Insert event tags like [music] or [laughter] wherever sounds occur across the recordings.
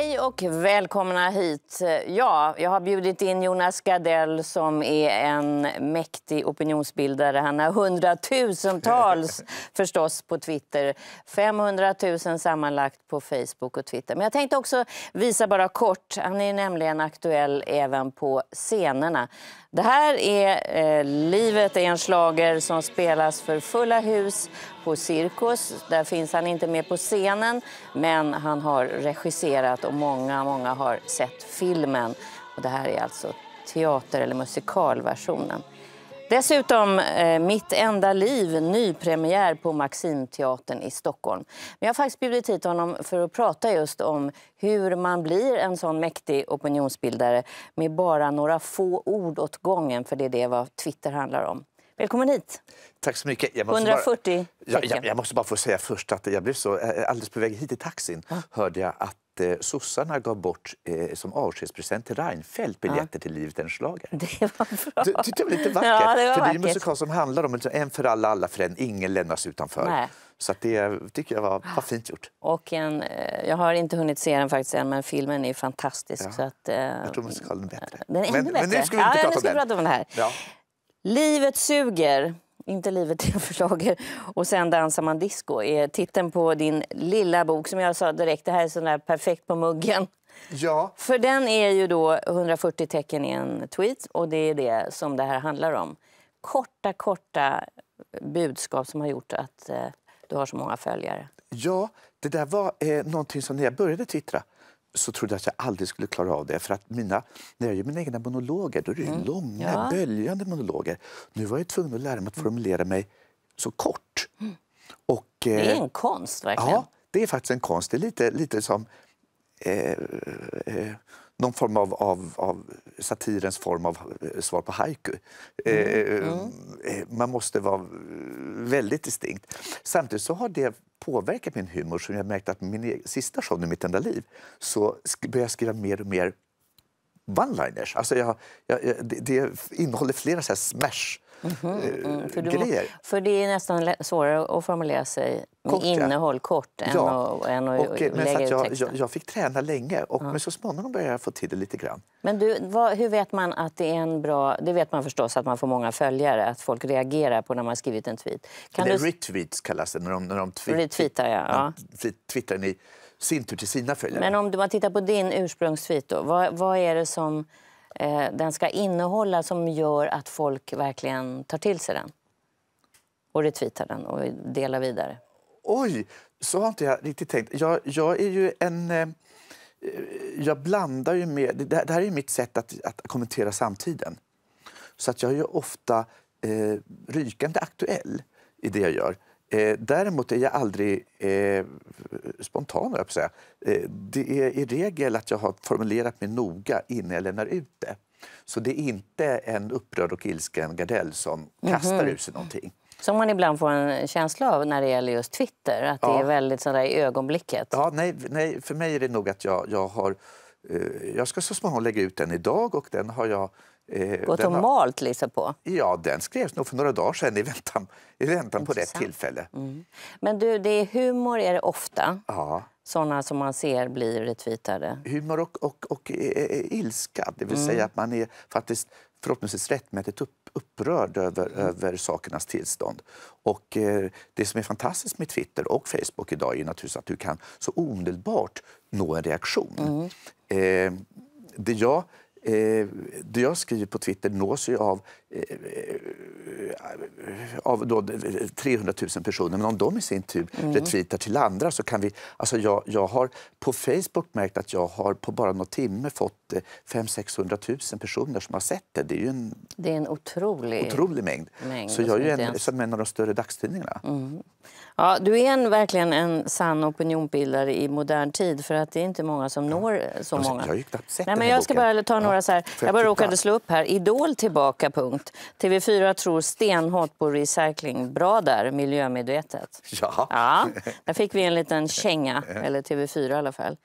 Hej och välkomna hit. Ja, jag har bjudit in Jonas Gardell som är en mäktig opinionsbildare. Han har hundratusentals [laughs] förstås på Twitter, 500 000 sammanlagt på Facebook och Twitter. Men jag tänkte också visa bara kort, han är nämligen aktuell även på scenerna. Det här är eh, Livet är en slager som spelas för fulla hus på Cirkus. Där finns han inte med på scenen, men han har regisserat och många, många har sett filmen. Och det här är alltså teater eller musikalversionen. Dessutom eh, Mitt enda liv, nypremiär på Maximteatern i Stockholm. Men jag har faktiskt bjudit hit honom för att prata just om hur man blir en sån mäktig opinionsbildare med bara några få ord åt gången, för det är det vad Twitter handlar om. Välkommen hit. Tack så mycket. Jag 140 bara, jag, jag, jag, måste bara få säga först att jag blev så, alldeles på väg hit i taxin ah. hörde jag att eh, sossarna gav bort eh, som avskedspresent till Reinfeldt biljetter ja. till Livet är en schlager. Det var bra. Du tyckte det var lite vackert. Ja, det, var för vackert. det är en musikal som handlar om liksom en för alla, alla för en, ingen lämnas utanför. Nej. Så det tycker jag var, var fint gjort. Och en, eh, jag har inte hunnit se den faktiskt än, men filmen är fantastisk. Ja. Så att, eh, jag tror musikalen är bättre. Den är men, bättre. Men nu ska vi inte ja, prata, om den. prata om den. här. Ja. Livet suger. Inte livet jag förslager. Och sen dansar man disco. Är titeln på din lilla bok som jag sa direkt, det här är sån där perfekt på muggen. Ja. För den är ju då 140 tecken i en tweet och det är det som det här handlar om. Korta, korta budskap som har gjort att eh, du har så många följare. Ja, det där var eh, någonting som när jag började twittra så trodde jag att jag aldrig skulle klara av det. För att mina, när jag gör mina egna monologer då är det mm. långa, ja. böljande monologer. Nu var jag tvungen att lära mig att mm. formulera mig så kort. Mm. Och, det är eh, en konst, verkligen. Ja, det är faktiskt en konst. Det är lite, lite som eh, eh, någon form av, av, av, satirens form av eh, svar på haiku. Eh, mm. Eh, mm. Man måste vara väldigt distinkt. Samtidigt så har det påverkat min humor som jag märkte att min e-, sista show, Mitt enda liv, så började jag skriva mer och mer one-liners. Alltså jag, jag, det, det innehåller flera så här smash mm -hmm. mm. För, Må, för det är nästan svårare att formulera sig med kort, innehåll ja. kort än ja. att, än att och, eh, lägga men så ut jag, Jag, fick träna länge, och, ja. men så småningom började jag få till det lite grann. Men du, vad, hur vet man att det är en bra... Det vet man förstås att man får många följare, att folk reagerar på när man har skrivit en tweet. Kan det du... Retweets kallas det, när de, när de tweet, retweetar. Ja. ja. Twittrar ni sin tur till sina följare. Men om man tittar på din ursprungstweet, då, vad, vad är det som eh, den ska innehålla som gör att folk verkligen tar till sig den och retweetar den och delar vidare. Oj, så har inte jag riktigt tänkt. Jag, jag är ju en... Eh, jag blandar ju med... Det, det här är mitt sätt att, att kommentera samtiden. Så att jag är ju ofta eh, rykande aktuell i det jag gör. Eh, däremot är jag aldrig eh, spontan, jag säga. Eh, det är i regel att jag har formulerat mig noga innan jag lämnar ut det. Så det är inte en upprörd och ilsken Gardell som mhm. kastar mm -hmm. ut sig någonting. Som man ibland får en känsla av när det gäller just Twitter, att ja. det är väldigt sådär i ögonblicket. Ja, nej, nej, för mig är det nog att jag, jag har... Eh, jag ska så småningom lägga ut den idag och den har jag Eh, Gått och malt, Lisa, på? Ja, den skrevs nog för några dagar sedan i väntan, i väntan på rätt tillfälle. Mm. Men du, det är humor är det ofta. Ja. Sådana som man ser blir retweetade. Humor och, och, och eh, eh, ilska, det vill mm. säga att man är faktiskt förhoppningsvis rättmätigt upp, upprörd över, mm. över sakernas tillstånd. Och eh, Det som är fantastiskt med Twitter och Facebook idag är naturligtvis att du kan så omedelbart nå en reaktion. Mm. Eh, det jag det eh, jag skriver på Twitter nås ju av av då 300 000 personer, men om de i sin tur mm. retweetar till andra så kan vi... Alltså jag, jag har på Facebook märkt att jag har på bara någon timme fått 500 eh, 000 personer som har sett det. Det är ju en, det är en otrolig, otrolig mängd. mängd. Så jag är en, som en av de större dagstidningarna. Mm. Ja, du är en, verkligen en sann opinionsbildare i modern tid för att det är inte många som ja. når eh, så många. Jag har ju knappt sett Nej, men Jag boken. bara ta några så här. Jag bara råkade slå upp här. Idol tillbaka, punkt långt. TV4 tror stenhårt på recycling. Bra där, miljömedvetet. Ja. ja där fick vi en liten känga, eller TV4 i alla fall.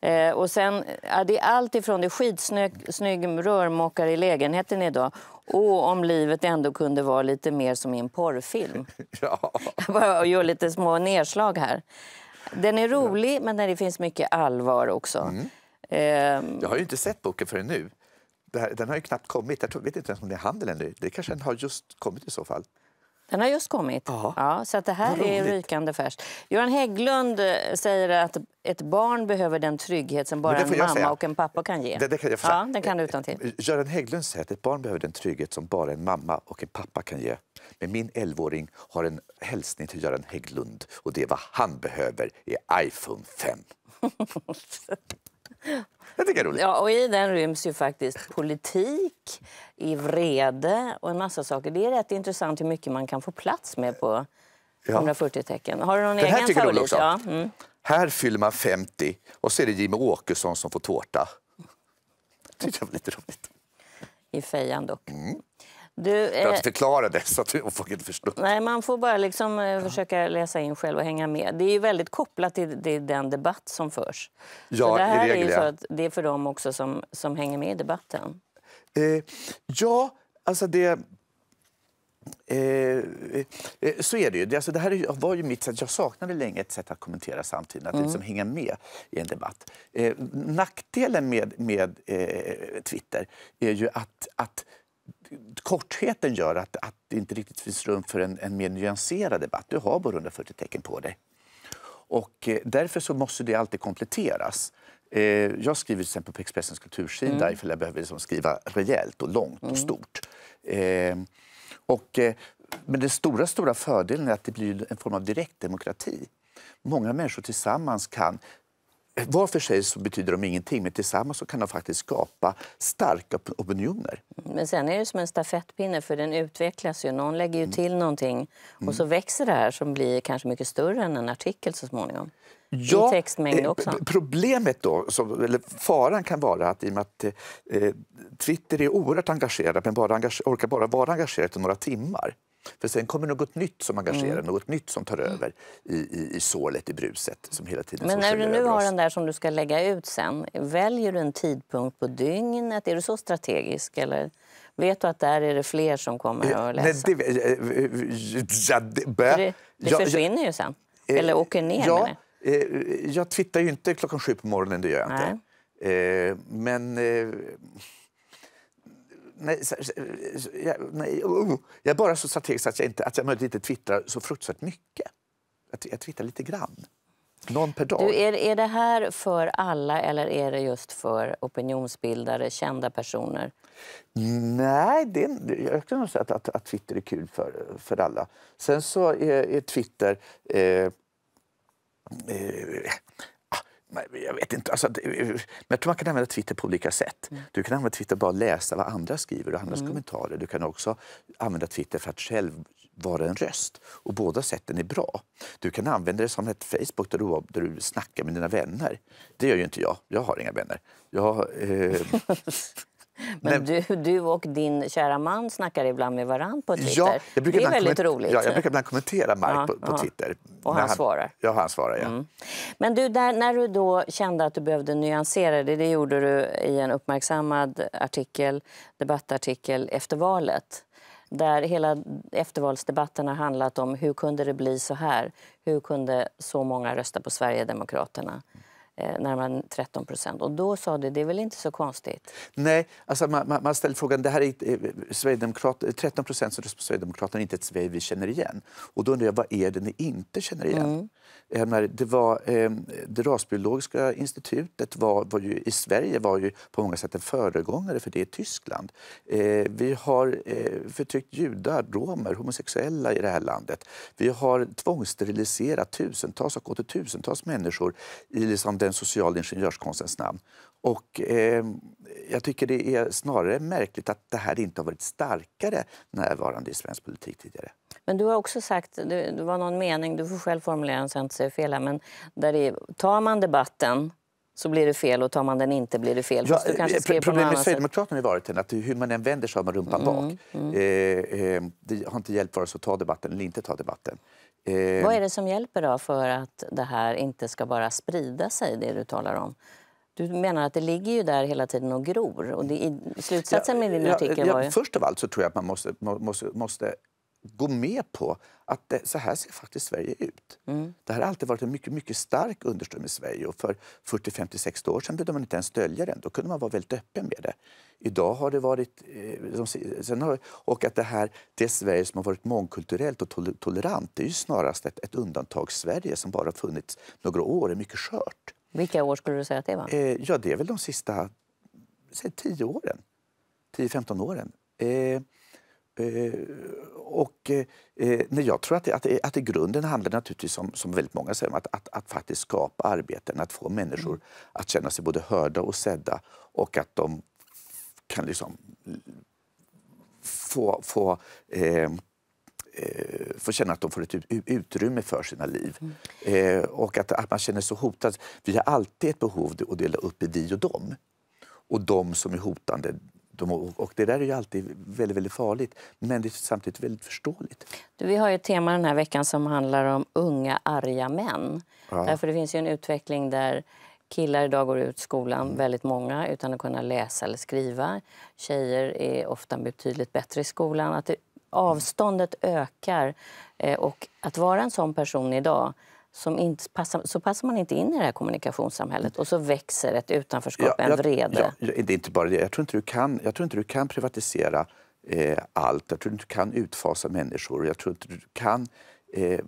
Eh, och sen, ja, det är allt ifrån det skitsnygg snygg rörmokare i lägenheten idag och om livet ändå kunde vara lite mer som i en porrfilm. [laughs] Ja. Jag bara gör lite små nedslag här. Den är rolig, men det finns mycket allvar också. Mm. Eh, jag har ju inte sett boken förrän nu här, den har ju knappt kommit. Jag vet inte ens om det är handel ännu. Det kanske den har just kommit i så fall. Den har just kommit. Ja, så att det här är rykande färskt. Göran Hägglund eh, säger att ett barn behöver den trygghet som bara en mamma säga. och en pappa kan ge. Det, det kan jag ja, den kan du till. Eh, eh, Göran Hägglund säger att ett barn behöver den trygghet som bara en mamma och en pappa kan ge. Men min 11-åring har en hälsning till Göran Hägglund och det är vad han behöver i iPhone 5. [laughs] Det tycker jag är roligt. Ja, och I den ryms ju faktiskt politik, i vrede och en massa saker. Det är rätt intressant hur mycket man kan få plats med på ja. tecken. Har du någon den egen favorit? Ja. Mm. Här fyller man 50 och så är det Jimmy Åkesson som får tårta. Det tyckte jag var lite roligt. I fejan dock. Mm. Du, eh, att förklara det så att folk inte förstår. Nej, man får bara liksom, eh, försöka läsa in själv och hänga med. Det är ju väldigt kopplat till, till den debatt som förs. Ja, så det här regel, är ju för, att, det är för dem också som, som hänger med i debatten. Eh, ja, alltså det... Eh, eh, så är det ju. alltså, det här var ju mitt sätt. Jag saknade länge ett sätt att kommentera samtiden, att mm. liksom hänga med i en debatt. Eh, nackdelen med, med eh, Twitter är ju att, att kortheten gör att, att det inte riktigt finns rum för en, en mer nyanserad debatt. Du har bara 140 tecken på dig. Och eh, därför så måste det alltid kompletteras. Eh, jag skriver till exempel på Expressens kultursida mm. ifall jag behöver liksom skriva rejält och långt och mm. stort. Mm. Och, men den stora, stora fördelen är att det blir en form av direktdemokrati. Många människor tillsammans kan var för sig så betyder de ingenting, men tillsammans så kan de faktiskt skapa starka opinioner. Men sen är det som en stafettpinne, för den utvecklas ju. Någon lägger ju mm. till mm. någonting och så mm. växer det här som blir kanske mycket större än en artikel så småningom. Ja, I textmängd eh, också. Problemet då, eller faran kan vara att i och med att eh, Twitter är oerhört engagerad men bara orkar bara vara engagerad i några timmar för sen kommer något nytt som engagerar, mm. något nytt som tar mm. över i, i, i sålet, i bruset som hela tiden Men när du nu har den där som du ska lägga ut sen, väljer du en tidpunkt på dygnet? Är du så strategisk? Eller? Vet du att där är det fler som kommer att läsa? Nej, det, ja, det, bör, det, det försvinner ja, ju sen. Eh, eller åker ner, ja, Jag eh, eh, twittrar ju inte klockan sju på morgonen, det gör jag inte. Nej. Men nej, nej, oh, oh. jag är bara så strategisk att jag, inte, att jag möjligtvis inte twittrar så fruktansvärt mycket. Jag, jag twittrar lite grann. Någon per dag. Du, är, är det här för alla eller är det just för opinionsbildare, kända personer? Nej, det, jag kan nog säga att, att, att, Twitter är kul för, för alla. Sen så är, är Twitter... Eh, eh, jag vet inte. Alltså, men jag tror man kan använda Twitter på olika sätt. Mm. Du kan använda Twitter bara läsa vad andra skriver och andras mm. kommentarer. Du kan också använda Twitter för att själv vara en röst. Och båda sätten är bra. Du kan använda det som ett Facebook där du, där du snackar med dina vänner. Det gör ju inte jag. Jag har inga vänner. Jag, eh... [laughs] Men du, du och din kära man snackar ibland med varann på Twitter. Ja, jag brukar det är väldigt roligt. Ja, jag brukar ibland kommentera Mark ja, på, på ja. Twitter. Och han, han, svarar. Ja, han svarar. Ja. Mm. Men du, där, när du då kände att du behövde nyansera det, det gjorde du i en uppmärksammad artikel, debattartikel efter valet där hela eftervalsdebatten har handlat om hur kunde det bli så här? Hur kunde så många rösta på Sverigedemokraterna? Eh, närmare 13 procent. Och då sa du, det är väl inte så konstigt? Nej, alltså man, man, man ställer frågan, det här är eh, Sverigedemokrat, 13 eh, procent som röstar på Sverigedemokraterna inte ett Sverige vi känner igen. Och då undrar jag, vad är det ni inte känner igen? Mm. Eh, det, var, eh, det rasbiologiska institutet var, var ju, i Sverige var ju på många sätt en föregångare för det i Tyskland. Eh, vi har förtryckt judar, romer, homosexuella i det här landet. Vi har tvångssteriliserat tusentals och åter tusentals människor i liksom den sociala ingenjörskonstens namn. Och, eh, jag tycker det är snarare märkligt att det här inte har varit starkare närvarande i svensk politik tidigare. Men du har också sagt, det var någon mening, du får själv formulera den så jag inte säger fel här, men där det, tar man debatten så blir det fel och tar man den inte blir det fel. Ja, eh, problemet med Sverigedemokraterna har varit att hur man än vänder sig har man rumpan mm, bak. Mm. Eh, eh, det har inte hjälpt vare sig att ta debatten eller inte ta debatten. Eh, Vad är det som hjälper då för att det här inte ska bara sprida sig, det du talar om? Du menar att det ligger ju där hela tiden och gror. Och det, slutsatsen med din ja, artikel ja, var ju... Först av allt så tror jag att man måste, måste, måste gå med på att det, så här ser faktiskt Sverige ut. Mm. Det här har alltid varit en mycket, mycket stark underström i Sverige. Och för 40, 50, 60 år sedan behövde man inte ens dölja den. Då kunde man vara väldigt öppen med det. Idag har det varit... Eh, sen har, och att det här, det Sverige som har varit mångkulturellt och tolerant det är ju snarast ett, ett undantagssverige som bara funnits några år, är mycket skört. Vilka år skulle du säga att det var? Eh, ja, det är väl de sista säg, 10 åren. 10-15 åren. Eh, eh och eh, eh nej, jag tror att det, att, det, att det grunden handlar naturligtvis som, som väldigt många säger om att, att, att faktiskt skapa arbeten, att få människor mm. att känna sig både hörda och sedda och att de kan liksom få, få eh, eh får känna att de får ett utrymme för sina liv. Mm. Eh, och att, att man känner sig hotad. Vi har alltid ett behov av att dela upp i vi och dem. Och de som är hotande, de, och det där är ju alltid väldigt, väldigt farligt, men det är samtidigt väldigt förståeligt. Du, vi har ett tema den här veckan som handlar om unga arga män. Ja. Därför det finns ju en utveckling där killar idag går ut skolan, mm. väldigt många, utan att kunna läsa eller skriva. Tjejer är ofta betydligt bättre i skolan. Att det, avståndet ökar eh, och att vara en sån person idag som inte passar, så passar man inte in i det här kommunikationssamhället och så växer ett utanförskap, ja, jag, vrede. Ja, det är inte bara det. Jag tror inte du kan, jag tror inte du kan privatisera eh, allt. Jag tror inte du kan utfasa människor. Jag tror inte du kan eh,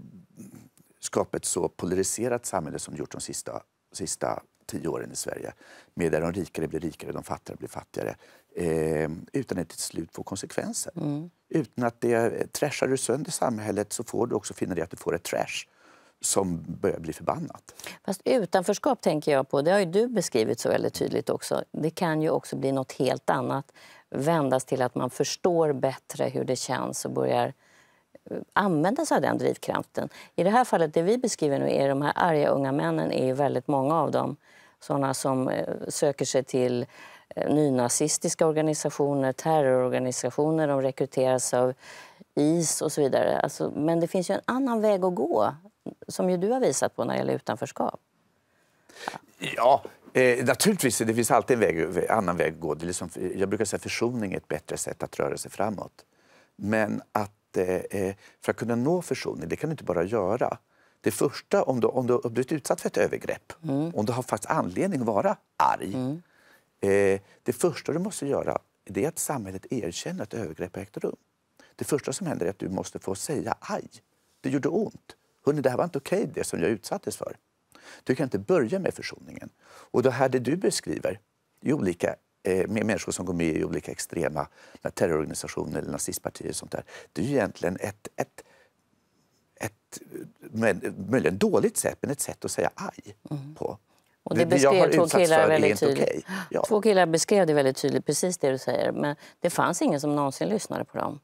skapa ett så polariserat samhälle som du gjort de sista, sista tio åren i Sverige. Med där de rikare blir rikare och de fattigare blir fattigare. Eh, utan att det till slut får konsekvenser. Mm. Utan att det eh, trashar du sönder samhället så får du också finna dig att du får ett trash som börjar bli förbannat. Fast utanförskap tänker jag på, det har du beskrivit så väldigt tydligt också. Det kan ju också bli nåt helt annat, vändas till att man förstår bättre hur det känns och börjar eh, använda sig av den drivkraften. I det här fallet, det vi beskriver nu, är de här arga unga männen, är väldigt många av dem sådana som eh, söker sig till eh, nynazistiska organisationer, terrororganisationer, de rekryteras av IS och så vidare. Alltså, men det finns ju en annan väg att gå som ju du har visat på när det gäller utanförskap? Ja, eh, naturligtvis. Det finns alltid en väg, annan väg att gå. Det liksom, jag brukar säga försoning är ett bättre sätt att röra sig framåt. Men att, eh, eh, för att kunna nå försoning, det kan du inte bara göra. Det första, om du, om du har blivit utsatt för ett övergrepp, mm. om du har faktiskt anledning att vara arg, mm. eh, det första du måste göra det är att samhället erkänner att övergrepp har ägt rum. Det första som händer är att du måste få säga aj. Det gjorde ont. Hörrni, det här var inte okej okay, det som jag utsattes för. Du kan inte börja med försoningen. Och det här det du beskriver, i olika eh, med människor som går med i olika extrema terrororganisationer eller nazistpartier. Och sånt där. Det är ju egentligen ett, ett, ett men, möjligen dåligt sätt, men ett sätt att säga aj mm. på. Mm. Och det, beskrev två killar väldigt tydligt. Okay. Ja. Två killar beskrev det väldigt tydligt, precis det du säger. Men det fanns ingen som någonsin lyssnade på dem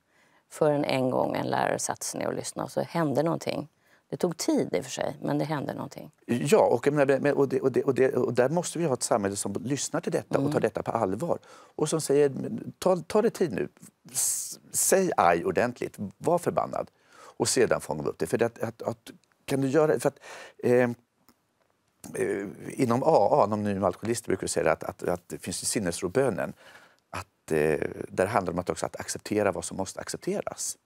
förrän en gång en lärare satte sig ner och lyssnade och så hände någonting. Det tog tid i och för sig, men det hände någonting. Ja, och, och, det, och, det, och, det, och där måste vi ha ett samhälle som lyssnar till detta mm. och tar mm. detta på allvar. Och som säger, ta, ta det tid nu. Säg aj ordentligt, var förbannad. Och sedan fånga upp det. För att, att, att, kan du göra... För att, eh, eh inom AA, anonyma alkoholister, brukar vi säga att, att, att det finns sinnesrobönen. Att, eh, där handlar det om att, också att acceptera vad som måste accepteras.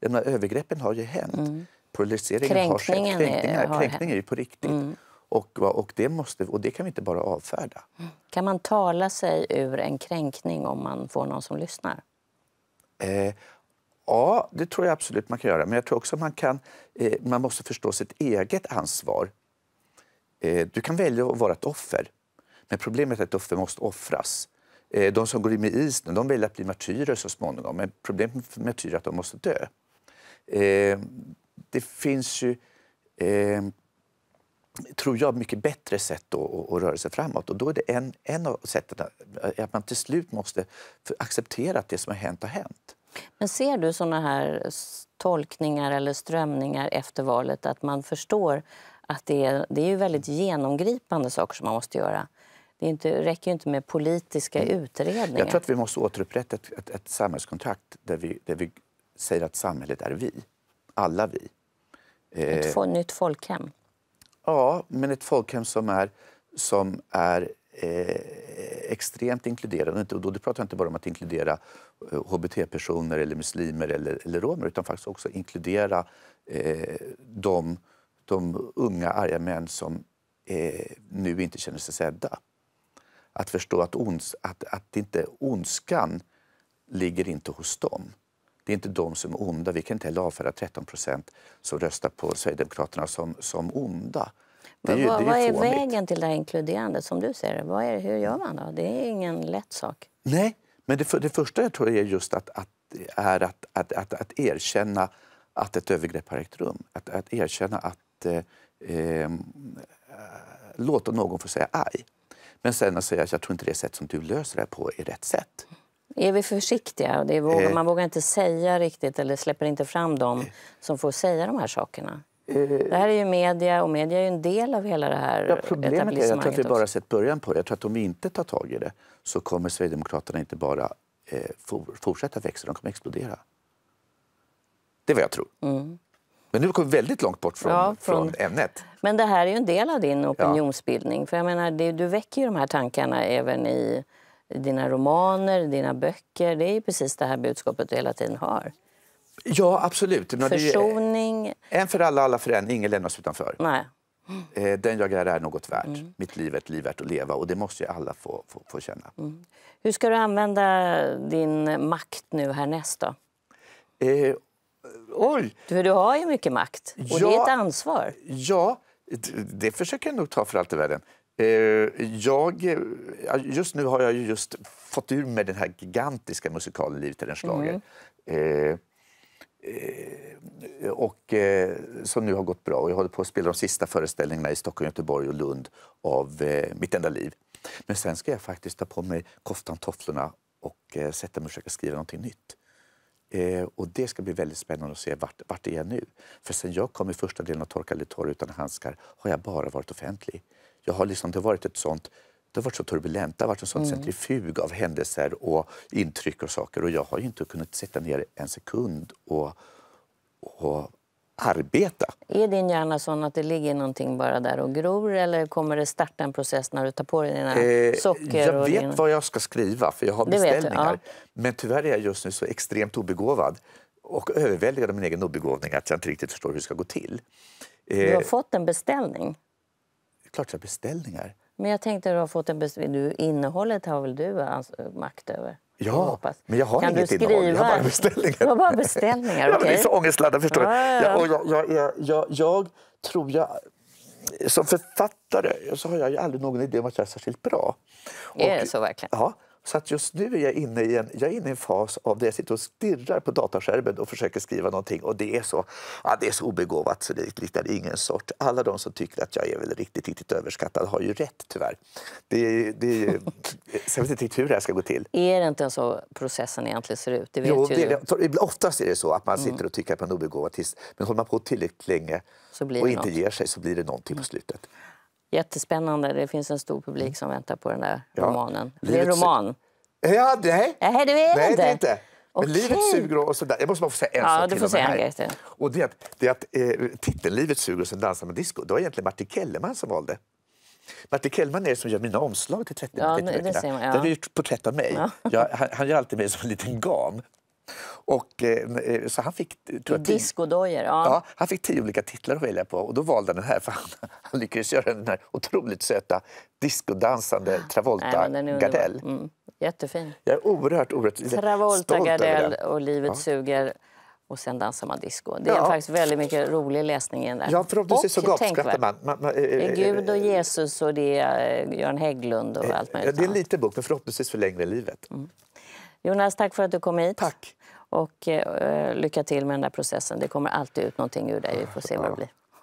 De övergreppen har ju hänt. Mm polariseringen kränkningen har skett. Kränkningar, har kränkningar är ju på riktigt. Mm. Och, och, det måste, och det kan vi inte bara avfärda. Mm. Kan man tala sig ur en kränkning om man får någon som lyssnar? Eh, ja, det tror jag absolut man kan göra. Men jag tror också man, kan, eh, man måste förstå sitt eget ansvar. Eh, du kan välja att vara ett offer, men problemet är att offer måste offras. Eh, de som går in i isen de väljer att bli martyrer så småningom, men problemet med martyrer är att de måste dö. Eh, det finns ju, eh, tror jag, mycket bättre sätt då, att, röra sig framåt. Och då är det en, en av sätten att man till slut måste acceptera att det som har hänt har hänt. Men ser du såna här tolkningar eller strömningar efter valet, att man förstår att det är, det är ju väldigt genomgripande saker som man måste göra? Det inte, räcker ju inte med politiska mm. utredningar. Jag tror att vi måste återupprätta ett, ett, ett samhällskontrakt där vi, där vi säger att samhället är vi alla vi. Ett eh, nytt folkhem? Ja, men ett folkhem som är, som är eh, extremt inkluderande. Och då pratar jag inte bara om att inkludera hbt-personer, eh, eller muslimer eller, eller romer utan faktiskt också inkludera eh, de, de unga arga män som eh, nu inte känner sig sedda. Att förstå att, ons, att, att inte ondskan ligger inte hos dem det är inte de som är onda. Vi kan inte heller avfärda 13 procent som röstar på Sverigedemokraterna som, som onda. Det är ju, vad, det är vad är vägen till det här inkluderandet som du ser vad är det? Hur gör man då? Det är ingen lätt sak. Nej, men det, det första jag tror är just att, att, är att, att, att, att erkänna att ett övergrepp har ägt rum. Att, att erkänna att eh, ehm, eh, låta någon få säga aj. Men sen att säga att jag tror inte det sätt som du löser det här på är rätt sätt. Är vi försiktiga? Det vågar, eh, man vågar inte säga riktigt eller släpper inte fram dem som får säga de här sakerna. Eh, det här är ju media och media är en del av hela det här ja, Problemet är att vi bara sett början på det. Jag tror att om vi inte tar tag i det så kommer Sverigedemokraterna inte bara eh, for, fortsätta växa, de kommer explodera. Det är vad jag tror. Mm. Men nu kom vi väldigt långt bort från, ja, från... från, ämnet. Men det här är ju en del av din opinionsbildning. Ja. För jag menar, det, du väcker ju de här tankarna även i dina romaner, dina böcker. Det är precis det här budskapet du hela tiden har. Ja, absolut. Men Försoning. En för alla, alla för en. Ingen lämnas utanför. Nej. Eh, den jag är är något värt. Mm. Mitt liv är ett liv värt att leva och det måste ju alla få, få, få känna. Mm. Hur ska du använda din makt nu härnäst då? Eh, oj! Du, du har ju mycket makt och ja, det är ett ansvar. Ja, det, det försöker jag nog ta för allt i världen. Eh, jag, eh, just nu har jag just fått ur mig den här gigantiska musikalen Livet är en schlager. Mm. Eh, och, som nu har gått bra. jag håller på att spela de sista föreställningarna i Stockholm, Göteborg och Lund av Mitt enda liv. Men sen ska jag faktiskt ta på mig koftan, tofflorna och eh, sätta mig och försöka skriva någonting nytt. och Det ska bli väldigt spännande att se vart, vart är jag nu. För sen jag kom i första delen av Torka lite torr utan handskar har jag bara varit offentlig det har liksom det har varit ett sånt det har varit så turbulent, det har varit en sån mm. centrifug av händelser och intryck och saker och jag har inte kunnat sätta ner en sekund och, och arbeta. Är din hjärna sån att det ligger någonting bara där och gror eller kommer det starta en process när du tar på dig dina eh, socker? Jag vet dina... vad jag ska skriva för jag har det beställningar. Du, ja. Men tyvärr är jag just nu så extremt obegåvad och överväldigad av min egen obegåvning att jag inte riktigt förstår hur det ska gå till. Du har eh, fått en beställning? Det är klart jag har beställningar. Men jag tänkte att du har fått en beställning. Innehållet har väl du makt över? Ja, jag men jag har kan inget innehåll. Jag har bara beställningar. Du har bara beställningar, okay. Jag blir så ångestladdad, förstår du. Ja, Jag, jag, jag, jag, jag tror jag som författare så har jag aldrig någon idé om att jag är särskilt bra. Och, är det så verkligen? Ja, så att just nu är jag inne i en, jag är inne i en fas av där jag sitter och stirrar på dataskärmen och försöker skriva någonting och det är så, ja, det är så obegåvat så det liknar ingen sort. Alla de som tycker att jag är väl riktigt, riktigt överskattad har ju rätt tyvärr. Det, det, [laughs] jag vet inte riktigt hur det här ska gå till. Är det inte så processen egentligen ser ut? Det vet jo, ju det, Oftast är det så att man mm. sitter och tycker att man obegåvad tills, men håller man på tillräckligt länge och inte något. ger sig så blir det någonting på mm. slutet. Jättespännande. Det finns en stor publik som väntar på den där ja. romanen. Det är roman. Ja, nej. Nej, det är nej, inte. Det är inte. Men Okej. livet suger och sådär. Jag måste bara få säga en ja, sak till. Får säga en grej till. Och det är att, det är att eh, titeln Livet suger och sen dansar man disco, det var egentligen Martin Kellerman som valde. Martin Kellman är som gör mina omslag till 30 ja, minuter. Ja. Den är ett porträtt av mig. Ja. Jag, han, han, gör alltid mig som en liten gam. Och, eh, eh, så han fick... Discodojor, ja. ja. Han fick tio olika titlar att välja på och då valde han den här för han, han lyckades göra den här otroligt söta discodansande Travolta Nej, Gardell. Mm. Jättefin. Jag är oerhört, oerhört Travolta Gardell och Livet ja. suger och sen dansar man disco. Det är ja. faktiskt väldigt mycket rolig läsning i den där. Ja, förhoppningsvis och, så gapskrattar man. man, man äh, eh, det är Gud och Jesus och det är Göran Hägglund och äh, allt möjligt. Det är en liten bok, men förhoppningsvis för längre i livet. Mm. Jonas, tack för att du kom hit. Tack. Och eh, lycka till med den där processen. Det kommer alltid ut någonting ur dig. Vi får se vad det blir. [laughs]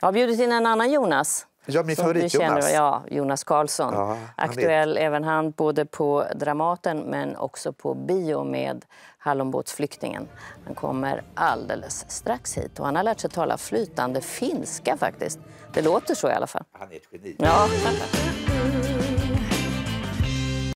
Jag har bjudit in en annan Jonas. Ja, min favorit känner, Jonas. Ja, Jonas Karlsson. Ja, Aktuell är... även han, både på Dramaten men också på bio med Hallonbåtsflyktingen. Han kommer alldeles strax hit och han har lärt sig tala flytande finska faktiskt. Det låter så i alla fall. Han är ett geni. Ja.